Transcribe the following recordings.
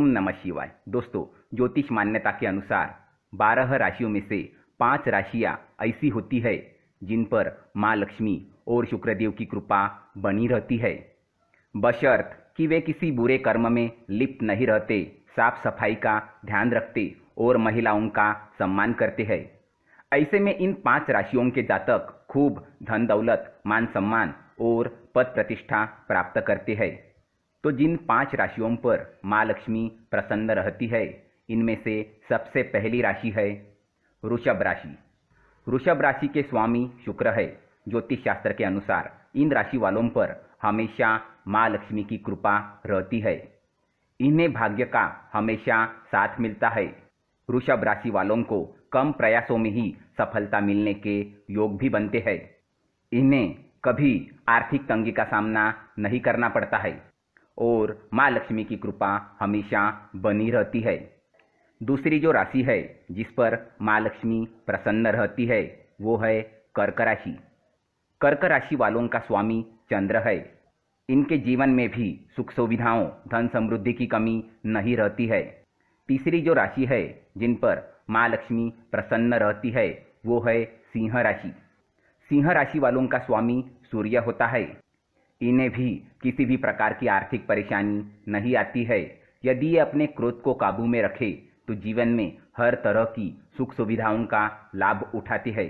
ओम नमः शिवाय दोस्तों ज्योतिष मान्यता के अनुसार बारह राशियों में से पांच राशियां ऐसी होती है जिन पर माँ लक्ष्मी और शुक्रदेव की कृपा बनी रहती है बशर्त कि वे किसी बुरे कर्म में लिप्त नहीं रहते साफ सफाई का ध्यान रखते और महिलाओं का सम्मान करते हैं ऐसे में इन पांच राशियों के जातक खूब धन दौलत मान सम्मान और पद प्रतिष्ठा प्राप्त करते हैं तो जिन पांच राशियों पर माँ लक्ष्मी प्रसन्न रहती है इनमें से सबसे पहली राशि है ऋषभ राशि ऋषभ राशि के स्वामी शुक्र है ज्योतिष शास्त्र के अनुसार इन राशि वालों पर हमेशा माँ लक्ष्मी की कृपा रहती है इन्हें भाग्य का हमेशा साथ मिलता है ऋषभ राशि वालों को कम प्रयासों में ही सफलता मिलने के योग भी बनते हैं इन्हें कभी आर्थिक तंगी का सामना नहीं करना पड़ता है और माँ लक्ष्मी की कृपा हमेशा बनी रहती है दूसरी जो राशि है जिस पर माँ लक्ष्मी प्रसन्न रहती है वो है कर्क राशि कर्क राशि वालों का स्वामी चंद्र है इनके जीवन में भी सुख सुविधाओं धन समृद्धि की कमी नहीं रहती है तीसरी जो राशि है जिन पर माँ लक्ष्मी प्रसन्न रहती है वो है सिंह राशि सिंह राशि वालों का स्वामी सूर्य होता है इन्हें भी किसी भी प्रकार की आर्थिक परेशानी नहीं आती है यदि ये अपने क्रोध को काबू में रखे तो जीवन में हर तरह की सुख सुविधाओं का लाभ उठाती है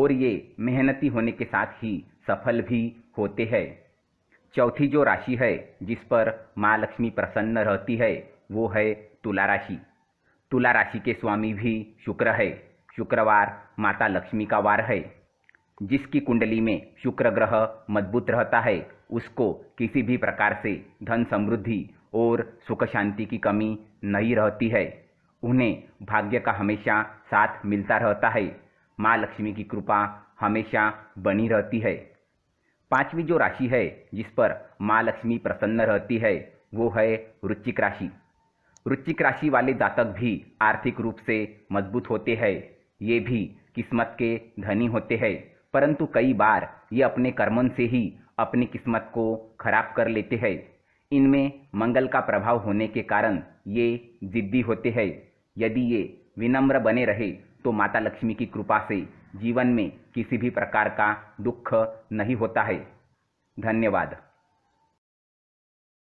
और ये मेहनती होने के साथ ही सफल भी होते हैं चौथी जो राशि है जिस पर माँ लक्ष्मी प्रसन्न रहती है वो है तुला राशि तुला राशि के स्वामी भी शुक्र है शुक्रवार माता लक्ष्मी का वार है जिसकी कुंडली में शुक्र ग्रह मजबूत रहता है उसको किसी भी प्रकार से धन समृद्धि और सुख शांति की कमी नहीं रहती है उन्हें भाग्य का हमेशा साथ मिलता रहता है माँ लक्ष्मी की कृपा हमेशा बनी रहती है पांचवी जो राशि है जिस पर माँ लक्ष्मी प्रसन्न रहती है वो है रुचिक राशि रुचिक राशि वाले जातक भी आर्थिक रूप से मजबूत होते हैं ये भी किस्मत के धनी होते हैं परंतु कई बार ये अपने कर्मों से ही अपनी किस्मत को खराब कर लेते हैं इनमें मंगल का प्रभाव होने के कारण ये जिद्दी होते हैं यदि ये विनम्र बने रहे तो माता लक्ष्मी की कृपा से जीवन में किसी भी प्रकार का दुख नहीं होता है धन्यवाद